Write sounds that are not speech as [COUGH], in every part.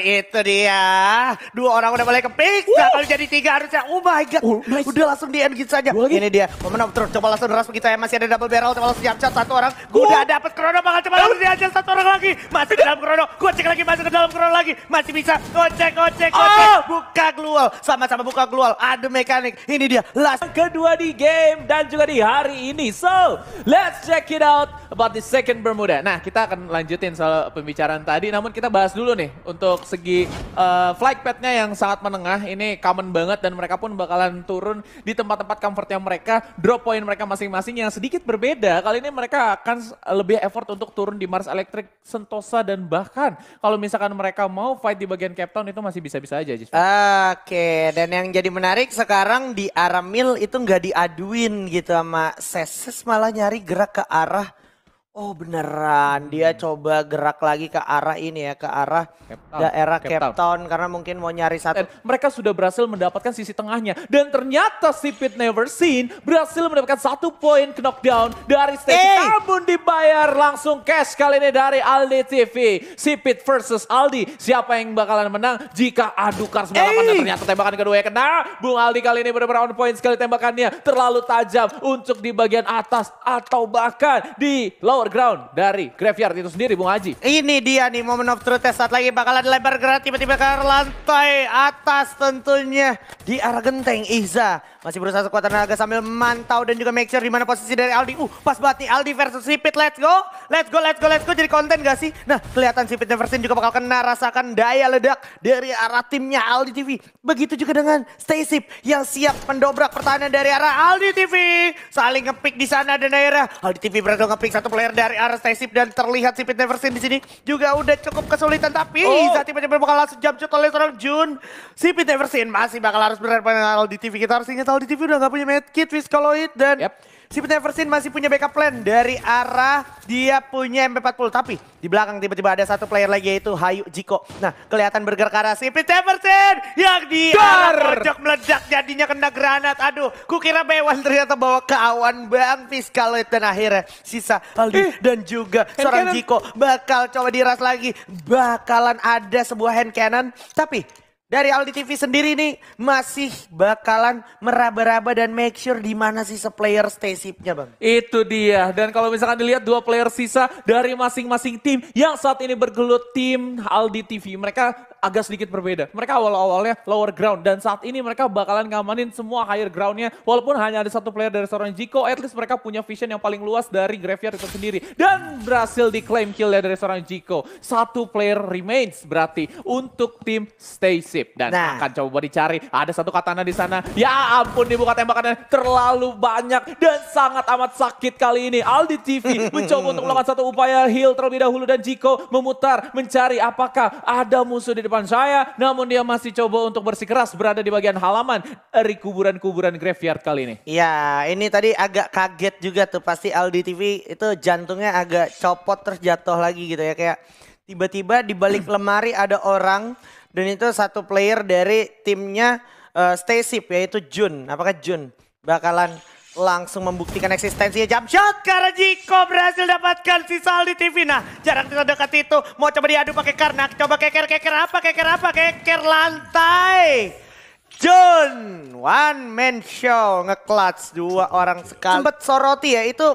itu dia. Dua orang udah mulai kepiksa. Kalau jadi tiga harusnya. Oh my God. Oh, nice. Udah langsung di gitu saja. Ini dia. Momen of truth. Coba langsung deras begitu ya. masih ada double barrel. Coba langsung jump satu orang. Gue udah dapet krono bakal coba langsung dihajar satu orang lagi. Masih ke dalam krono. Gue cek lagi masih ke dalam krono lagi. Masih bisa. Kocek, kocek, kocek. Oh. Buka glual. Sama-sama buka glual. Ada mekanik. Ini dia. Last. Kedua di game dan juga di hari ini. So, let's check it out about the second Bermuda. Nah, kita akan lanjutin soal pembicaraan tadi. Namun kita bahas dulu nih untuk segi uh, flight padnya yang sangat menengah ini common banget dan mereka pun bakalan turun di tempat-tempat comfort comfortnya mereka, drop point mereka masing-masing yang sedikit berbeda. Kali ini mereka akan lebih effort untuk turun di Mars Electric, Sentosa dan bahkan kalau misalkan mereka mau fight di bagian Cape itu masih bisa-bisa aja. Oke, okay. dan yang jadi menarik sekarang di Aramil itu nggak diaduin gitu sama Seses malah nyari gerak ke arah Oh beneran, dia hmm. coba gerak lagi ke arah ini ya, ke arah Cape daerah Cape, Cape Town. karena mungkin mau nyari satu. Dan mereka sudah berhasil mendapatkan sisi tengahnya dan ternyata si Pit Never Seen berhasil mendapatkan satu poin knockdown dari Stacy. hey! namun dibayar langsung cash kali ini dari Aldi TV. Si versus Aldi, siapa yang bakalan menang jika adu kar hey! dan ternyata tembakan kedua yang kena. Bung Aldi kali ini benar-benar on point sekali tembakannya, terlalu tajam untuk di bagian atas atau bahkan di low Lower Ground dari Graveyard itu sendiri, Bung Haji. Ini dia nih momen of truth test ya. Saat lagi bakalan lebar gerak tiba-tiba ke lantai atas tentunya. Di arah genteng Iza. Masih berusaha sekuat tenaga sambil mantau dan juga make sure di mana posisi dari Aldi. Uh, pas banget nih Aldi versus Sipit. Let's go. Let's go, let's go, let's go. Jadi konten gak sih? Nah, kelihatan Sipitnya versin juga bakal kena rasakan daya ledak dari arah timnya Aldi TV. Begitu juga dengan Stay Sip yang siap mendobrak pertahanan dari arah Aldi TV. Saling ngepick di sana dan daerah. Aldi TV berhasil ngepick satu player Terakhir dari Arestesip dan terlihat si Never Seen di sini juga udah cukup kesulitan. Tapi oh. Zati penyebab bakal langsung jump shot oleh seorang Jun. si Never Seen masih bakal harus berada di TV. Kita harus ingat di TV udah nggak punya medkit, Viscoloid dan... Yep. Si Neversin masih punya backup plan dari arah dia punya MP40. Tapi di belakang tiba-tiba ada satu player lagi yaitu Hayu Jiko. Nah kelihatan bergerak ke arah si Neversin yang di pojok meledak jadinya kena granat. Aduh kukira Bewan ternyata bawa ke awan Bang itu dan akhirnya sisa Aldi eh, dan juga seorang Jiko bakal coba diras lagi. Bakalan ada sebuah hand cannon tapi dari Aldi TV sendiri nih masih bakalan meraba-raba dan make sure di mana sih seplayer stay nya Bang. Itu dia. Dan kalau misalkan dilihat dua player sisa dari masing-masing tim yang saat ini bergelut tim Aldi TV, mereka agak sedikit berbeda. Mereka awal-awalnya lower ground dan saat ini mereka bakalan ngamanin semua higher groundnya walaupun hanya ada satu player dari seorang Jiko, at least mereka punya vision yang paling luas dari graveyard itu sendiri dan berhasil diklaim kill dari seorang Jiko. Satu player remains berarti untuk tim Stacy sip dan nah. akan coba dicari. Ada satu katana di sana. Ya ampun dibuka tembakan terlalu banyak dan sangat amat sakit kali ini. Aldi TV [LAUGHS] mencoba untuk melakukan satu upaya heal terlebih dahulu dan Jiko memutar mencari apakah ada musuh di depan saya. Namun dia masih coba untuk bersikeras berada di bagian halaman dari kuburan-kuburan graveyard kali ini. ya ini tadi agak kaget juga tuh pasti Aldi TV itu jantungnya agak copot terjatuh lagi gitu ya kayak tiba-tiba di balik [CLEARS THROAT] lemari ada orang dan itu satu player dari timnya uh, eh, Stasip yaitu Jun. Apakah Jun bakalan langsung membuktikan eksistensinya jump shot karena Jiko berhasil dapatkan si Saldi TV. Nah jarak dekat itu mau coba diadu pakai karena coba keker keker apa keker apa keker lantai. Jun one man show ngeklats dua orang sekali. Sempet soroti ya itu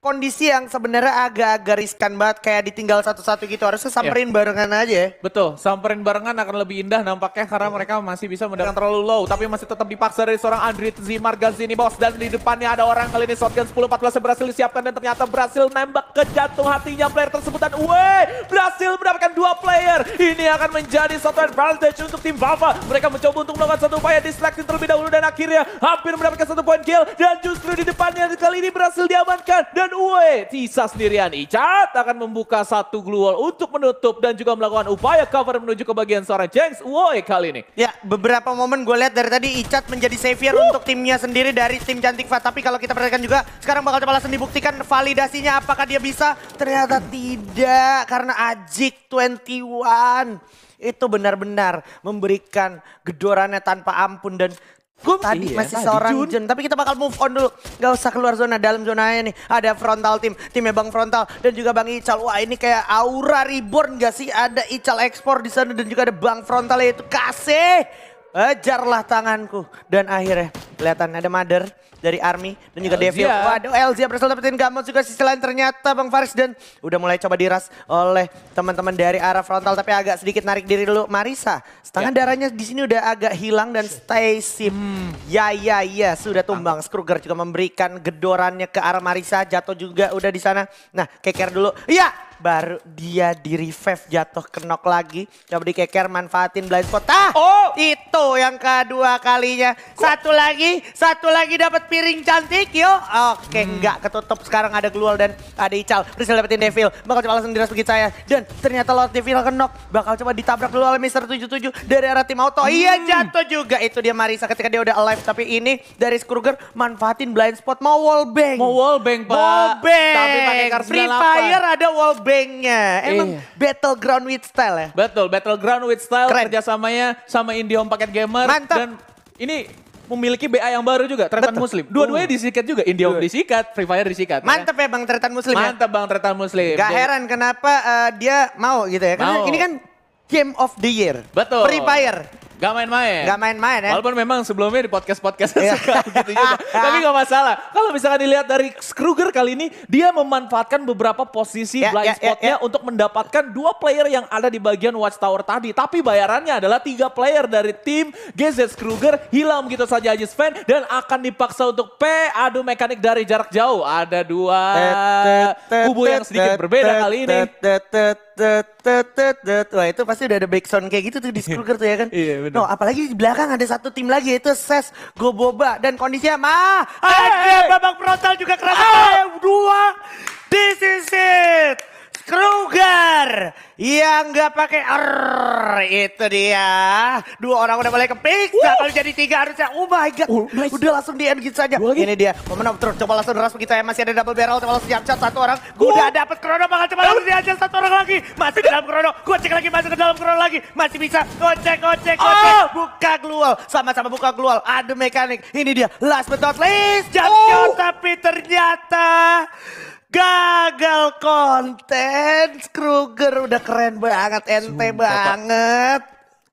kondisi yang sebenarnya agak-agak riskan banget kayak ditinggal satu-satu gitu harusnya iya. samperin yeah. barengan aja ya. Betul, samperin barengan akan lebih indah nampaknya karena yeah. mereka masih bisa mendapatkan terlalu low tapi masih tetap dipaksa dari seorang Andri ini bos dan di depannya ada orang kali ini shotgun 10 14 berhasil disiapkan dan ternyata berhasil nembak ke jantung hatinya player tersebut dan weh berhasil mendapatkan dua player. Ini akan menjadi satu advantage untuk tim Vava. Mereka mencoba untuk melakukan satu upaya distraction terlebih dahulu dan akhirnya hampir mendapatkan satu poin kill dan justru di depannya kali ini berhasil diamankan dan dan Uwe. Tisa sendirian. Icat akan membuka satu glue wall untuk menutup dan juga melakukan upaya cover menuju ke bagian seorang Jenks Uwe kali ini. Ya, beberapa momen gue lihat dari tadi Icat menjadi savior uh. untuk timnya sendiri dari tim Cantik Fat. Tapi kalau kita perhatikan juga, sekarang bakal coba langsung dibuktikan validasinya apakah dia bisa. Ternyata tidak, karena Ajik 21 itu benar-benar memberikan gedorannya tanpa ampun dan Gums, tadi iya, masih tadi seorang Jun. Jun. Tapi kita bakal move on dulu. Gak usah keluar zona, dalam zona aja nih. Ada frontal tim, timnya Bang Frontal dan juga Bang Ical. Wah ini kayak aura reborn gak sih? Ada Ical ekspor di sana dan juga ada Bang Frontal yaitu Kase. Ajarlah tanganku. Dan akhirnya Kelihatan ada Mother dari Army dan juga Devil. Waduh, Elzia berhasil dapetin Gamot juga sisi lain ternyata Bang Faris dan udah mulai coba diras oleh teman-teman dari arah frontal tapi agak sedikit narik diri dulu Marisa. Setengah ya. darahnya di sini udah agak hilang dan Stacy hmm. ya ya ya sudah tumbang. Skruger juga memberikan gedorannya ke arah Marisa, jatuh juga udah di sana. Nah, keker dulu. Iya, baru dia di revive jatuh kenok lagi. Coba dikeker manfaatin blind spot. Ah, oh, itu yang kedua kalinya. Kok? Satu lagi, satu lagi dapat piring cantik yo. Oke, hmm. nggak ketutup. Sekarang ada Glual dan ada Ical. terus dapetin Devil. Bakal coba langsung diras saya. Dan ternyata lot Devil kenok. Bakal coba ditabrak dulu oleh Mister 77 dari arah tim auto. Hmm. Iya jatuh juga. Itu dia Marisa ketika dia udah alive. Tapi ini dari Skruger manfaatin blind spot. Mau wall bang Mau wall bang Pak. Tapi pakai kartu Free Fire ada wall wallbang Bangnya. Emang iya. Ground with Style ya? Betul, Ground with Style Keren. kerjasamanya sama Indihome Paket Gamer. Mantap. Dan ini memiliki BA yang baru juga, Tretan Muslim. Dua-duanya uh. disikat juga, India Dua. disikat, Free Fire disikat. Mantep ya, ya Bang Tretan Muslim Mantep ya? Bang Tretan Muslim. Gak heran kenapa uh, dia mau gitu ya. Karena mau. ini kan Game of the Year. Betul. Free Fire. Gak main-main. Gak main-main ya. Walaupun memang sebelumnya di podcast-podcast yeah. suka [LAUGHS] gitu juga. Tapi gak masalah. Kalau misalkan dilihat dari Kruger kali ini, dia memanfaatkan beberapa posisi yeah, blind yeah, ya, spotnya yeah, yeah. untuk mendapatkan dua player yang ada di bagian watchtower tadi. Tapi bayarannya adalah tiga player dari tim GZ Kruger hilang gitu saja aja Fan dan akan dipaksa untuk P adu mekanik dari jarak jauh. Ada dua kubu yang sedikit berbeda kali ini tet tet tet tet wah itu pasti udah ada back sound kayak gitu tuh di Skruger iya. tuh ya kan iya benar no apalagi di belakang ada satu tim lagi yaitu Ses Goboba dan kondisinya mah ada babak frontal juga keras ah! yang nggak pakai er itu dia dua orang udah mulai kepik uh. kalau jadi tiga harusnya oh my god oh, nice. udah langsung di end gitu saja ini dia momen of coba langsung ras kita ya masih ada double barrel coba langsung siap satu orang gue udah dapet krono bakal coba langsung dihajar satu orang lagi masih ke dalam krono gua cek lagi masih ke dalam krono lagi masih bisa kocek kocek kocek ah! oh. buka glual sama-sama buka glual ada mekanik ini dia last but not least jump oh. tapi ternyata Gagal konten, Kruger udah keren banget, ente Sumpah, banget.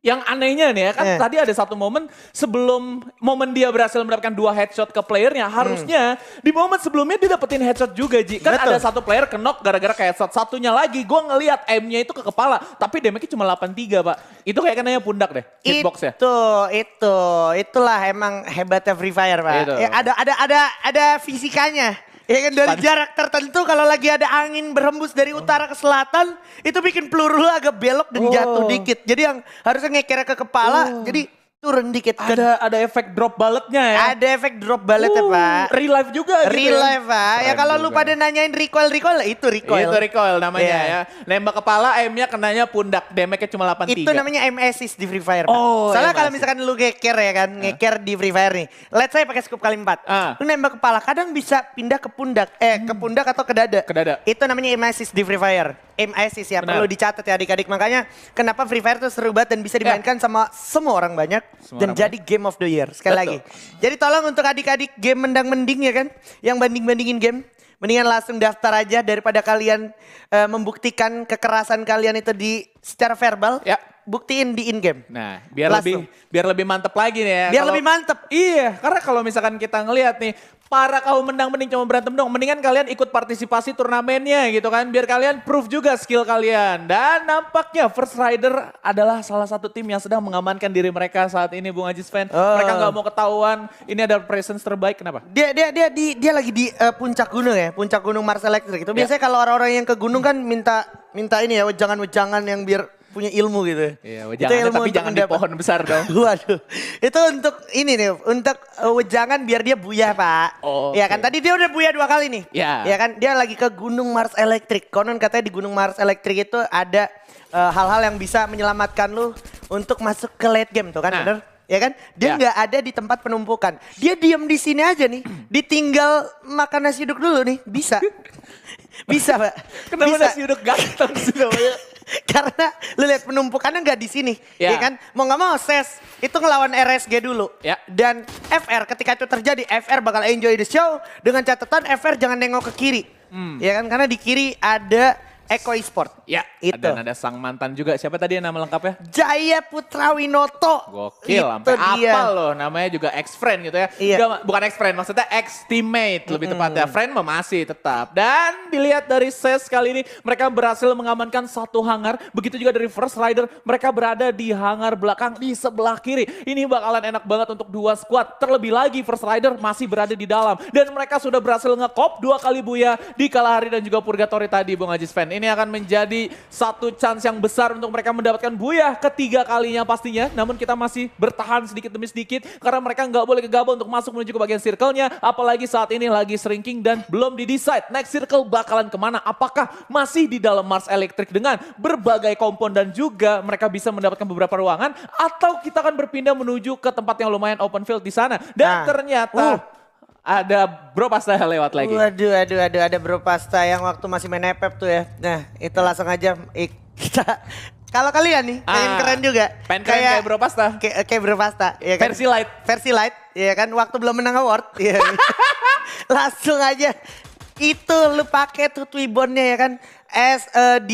Yang anehnya nih ya kan eh. tadi ada satu momen sebelum momen dia berhasil mendapatkan dua headshot ke playernya hmm. harusnya hmm. di momen sebelumnya dia dapetin headshot juga Ji. Kan Betul. ada satu player kenok gara-gara kayak headshot satunya lagi. Gue ngelihat aimnya itu ke kepala tapi damage-nya cuma 83 Pak. Itu kayak kenanya kan pundak deh hitbox ya. Itu, itu. Itulah emang hebatnya Free Fire Pak. Ya, ada ada ada ada fisikanya. Ya kan dari jarak tertentu kalau lagi ada angin berhembus dari utara ke selatan itu bikin peluru lu agak belok dan oh. jatuh dikit. Jadi yang harusnya ngeker ke kepala. Oh. Jadi turun dikit. Ada ada efek drop balletnya ya. Ada efek drop ballet uh, ya pak. Real life juga. Gitu real ya. life pak. Ya kalau lu pada nanyain recoil recoil itu recoil. Itu recoil namanya yeah. ya. Nembak kepala M-nya kenanya pundak. Damage-nya cuma 83. Itu namanya M assist di Free Fire pak. Oh, Soalnya kalau misalkan lu ngeker ya kan. Uh. Ah. Ngeker di Free Fire nih. Let's say pakai scoop kali 4. Uh. Ah. Lu nembak kepala kadang bisa pindah ke pundak. Eh hmm. ke pundak atau ke dada. Ke dada. Itu namanya M assist di Free Fire aim ISIS ya. Benar. Perlu dicatat ya adik-adik. Makanya kenapa Free Fire terus seru banget dan bisa ya. dimainkan ya. sama semua orang banyak. Semua dan orang jadi game of the year. Sekali Betul. lagi. Jadi tolong untuk adik-adik game mendang-mending ya kan. Yang banding-bandingin game. Mendingan langsung daftar aja daripada kalian uh, membuktikan kekerasan kalian itu di secara verbal. Ya buktiin di in game. Nah, biar Last lebih biar lebih mantep lagi nih ya. Biar kalo, lebih mantep. Iya, karena kalau misalkan kita ngelihat nih para kaum menang mending cuma berantem dong. Mendingan kalian ikut partisipasi turnamennya gitu kan. Biar kalian proof juga skill kalian. Dan nampaknya First Rider adalah salah satu tim yang sedang mengamankan diri mereka saat ini Bung Ajis Fan. Uh. Mereka nggak mau ketahuan. Ini ada presence terbaik kenapa? Dia dia dia di, dia lagi di uh, puncak gunung ya, puncak gunung Mars Electric. Itu ya. biasanya yeah. kalau orang-orang yang ke gunung kan minta minta ini ya wejangan jangan yang biar punya ilmu gitu. Iya, itu ilmu tapi jangan di pohon besar dong. [LAUGHS] Waduh. Itu untuk ini nih, untuk eh, wejangan biar dia buyah, Pak. Oh. Iya okay. kan tadi dia udah buyah dua kali nih. Iya. Iya kan dia lagi ke Gunung Mars Elektrik. Konon katanya di Gunung Mars Elektrik itu ada eh, hal-hal uh, yang bisa menyelamatkan lu untuk masuk ke late game tuh kan, nah. bener? ya kan? Dia iya. nggak yeah. ada di tempat penumpukan. Dia diam di sini aja nih. Ditinggal makan nasi uduk dulu nih, bisa. [LAUGHS] bisa, Pak. Kenapa bisa. nasi uduk ganteng sih namanya? [LAUGHS] Karena lu lihat penumpukannya nggak di sini, ya. ya kan? Mau nggak mau ses itu ngelawan RSG dulu. Ya. Dan FR ketika itu terjadi, FR bakal enjoy the show dengan catatan FR jangan nengok ke kiri. Hmm. Ya kan? Karena di kiri ada Eko Esport. Ya, itu. dan ada sang mantan juga. Siapa tadi yang nama lengkapnya? Jaya Putra Winoto. Gokil, sampai apal loh namanya juga ex-friend gitu ya. Iya. Gak, bukan ex-friend, maksudnya ex-teammate lebih mm -hmm. tepatnya. Friend masih tetap. Dan dilihat dari ses kali ini, mereka berhasil mengamankan satu hangar. Begitu juga dari First Rider, mereka berada di hangar belakang di sebelah kiri. Ini bakalan enak banget untuk dua squad. Terlebih lagi First Rider masih berada di dalam. Dan mereka sudah berhasil ngekop dua kali Buya di Kalahari dan juga Purgatory tadi Bung Ajis Fan. Ini ini akan menjadi satu chance yang besar untuk mereka mendapatkan buyah ketiga kalinya pastinya. Namun kita masih bertahan sedikit demi sedikit karena mereka nggak boleh gegabah untuk masuk menuju ke bagian circle-nya. Apalagi saat ini lagi shrinking dan belum di-decide next circle bakalan kemana. Apakah masih di dalam Mars Electric dengan berbagai kompon dan juga mereka bisa mendapatkan beberapa ruangan atau kita akan berpindah menuju ke tempat yang lumayan open field di sana. Dan nah, ternyata uh ada Bro Pasta lewat lagi. Waduh, aduh, aduh, ada Bro Pasta yang waktu masih main epep tuh ya. Nah, itu langsung aja kita kalau kalian nih ah, keren juga. Pengen keren kayak, kayak Bro Pasta. Kayak, kayak Bro Pasta. Ya kan? Versi light. Versi light. Iya kan waktu belum menang award. [LAUGHS] Ya. Langsung aja. Itu lu pakai tuh Twibbonnya ya kan. S, E, D,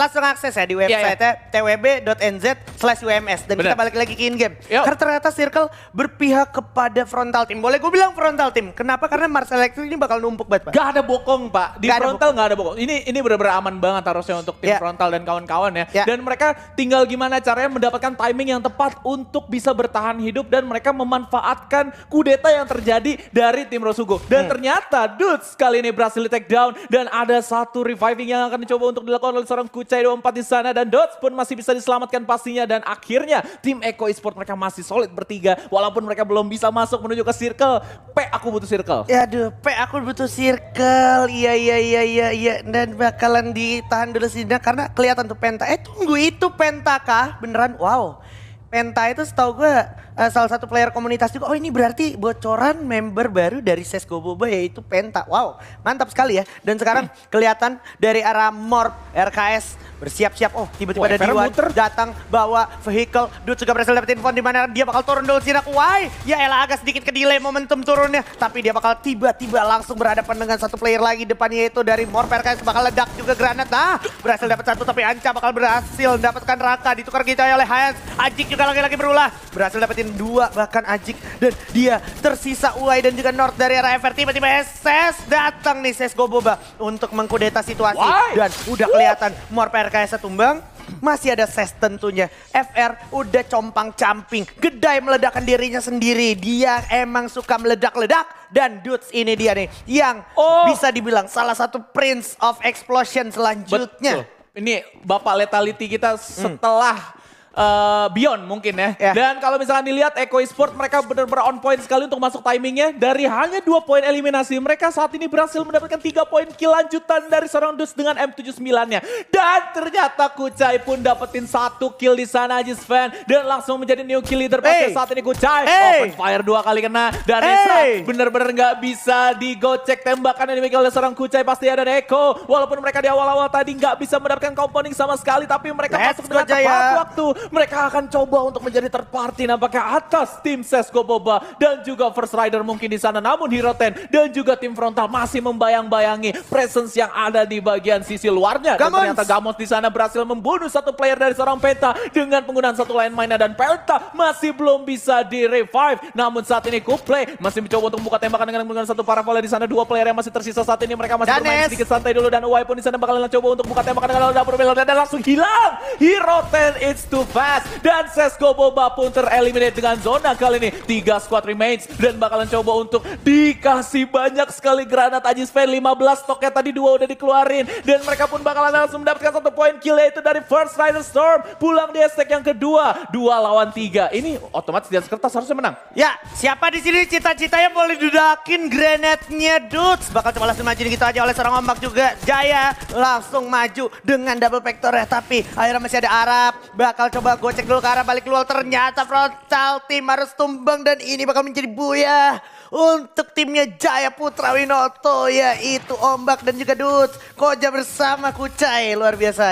langsung akses ya di iya, iya. website yeah, twb.nz slash UMS. Dan Bener. kita balik lagi ke in-game. Karena ternyata Circle berpihak kepada frontal team. Boleh gue bilang frontal team. Kenapa? Karena Mars Electric ini bakal numpuk banget Pak. Gak ada bokong Pak. Di gak frontal ada gak ada bokong. Ini ini benar-benar aman banget harusnya untuk tim yeah. frontal dan kawan-kawan ya. Yeah. Dan mereka tinggal gimana caranya mendapatkan timing yang tepat untuk bisa bertahan hidup. Dan mereka memanfaatkan kudeta yang terjadi dari tim Rosugo. Dan hmm. ternyata dudes kali ini berhasil di take down. Dan ada satu reviving yang akan dicoba untuk dilakukan oleh seorang kucing C24 di sana dan Dots pun masih bisa diselamatkan pastinya dan akhirnya tim Eko Sport mereka masih solid bertiga walaupun mereka belum bisa masuk menuju ke circle. P aku butuh circle. Ya aduh, P aku butuh circle. Iya iya iya iya iya dan bakalan ditahan dulu sini karena kelihatan tuh Penta. Eh tunggu itu Penta kah? Beneran wow. Penta itu setahu gue uh, salah satu player komunitas juga. Oh ini berarti bocoran member baru dari Sesko Boba yaitu Penta. Wow mantap sekali ya. Dan sekarang kelihatan dari arah Morp RKS bersiap-siap. Oh tiba-tiba ada Diwan muter. datang bawa vehicle. Dut juga berhasil dapetin info di mana dia bakal turun dulu Sinak. Why? Ya elah agak sedikit ke delay momentum turunnya. Tapi dia bakal tiba-tiba langsung berhadapan dengan satu player lagi depannya itu dari Morp RKS bakal ledak juga granat. Nah berhasil dapat satu tapi Anca bakal berhasil mendapatkan Raka. Ditukar kita oleh Hayans. Ajik juga lagi-lagi berulah. Berhasil dapetin dua bahkan Ajik dan dia tersisa uai dan juga North dari arah FR tiba-tiba SS datang nih Sesko Boba untuk mengkudeta situasi Why? dan udah kelihatan Morp PRKS tumbang masih ada ses tentunya. FR udah compang camping, gedai meledakkan dirinya sendiri. Dia emang suka meledak-ledak dan dudes ini dia nih yang oh. bisa dibilang salah satu prince of explosion selanjutnya. Betul. Ini bapak letality kita setelah uh, Beyond mungkin ya. Yeah. Dan kalau misalnya dilihat Eko Esport mereka benar-benar on point sekali untuk masuk timingnya. Dari hanya dua poin eliminasi mereka saat ini berhasil mendapatkan tiga poin kill lanjutan dari seorang Dus dengan M79-nya. Dan ternyata Kucai pun dapetin satu kill di sana Ajis Fan dan langsung menjadi new kill leader hey. saat ini Kucai. Hey. Open fire dua kali kena dan hey. benar-benar nggak bisa digocek tembakan yang dimiliki oleh seorang Kucai pasti ada Eko. Walaupun mereka di awal-awal tadi nggak bisa mendapatkan komponing sama sekali tapi mereka Let's masuk dengan tepat waktu mereka akan coba untuk menjadi third party nampaknya atas tim Sesko Boba dan juga First Rider mungkin di sana. Namun Hero Ten dan juga tim frontal masih membayang-bayangi presence yang ada di bagian sisi luarnya. Dan Gamons. ternyata Gamos di sana berhasil membunuh satu player dari seorang Peta dengan penggunaan satu lain mainnya dan Penta masih belum bisa di revive. Namun saat ini Kuplay masih mencoba untuk membuka tembakan dengan menggunakan satu paravola di sana. Dua player yang masih tersisa saat ini mereka masih bermain sedikit santai dulu dan Uwai pun di sana bakalan coba untuk buka tembakan dengan dapur dan langsung hilang. Hero Ten it's too Fast dan Sesko Boba pun tereliminate dengan zona kali ini. Tiga squad remains dan bakalan coba untuk dikasih banyak sekali granat aja Sven 15 stoknya tadi dua udah dikeluarin dan mereka pun bakalan langsung mendapatkan satu poin kill itu dari First Rider Storm pulang di stack yang kedua dua lawan tiga ini otomatis dia atas kertas harusnya menang. Ya siapa di sini cita-citanya boleh dudakin granatnya dudes bakal coba langsung maju gitu aja oleh seorang ombak juga Jaya langsung maju dengan double vector ya tapi akhirnya masih ada Arab bakal coba coba gue cek dulu ke arah balik luar. Ternyata frontal tim harus tumbang dan ini bakal menjadi buaya untuk timnya Jaya Putra Winoto. Yaitu Ombak dan juga dut Koja bersama Kucai luar biasa.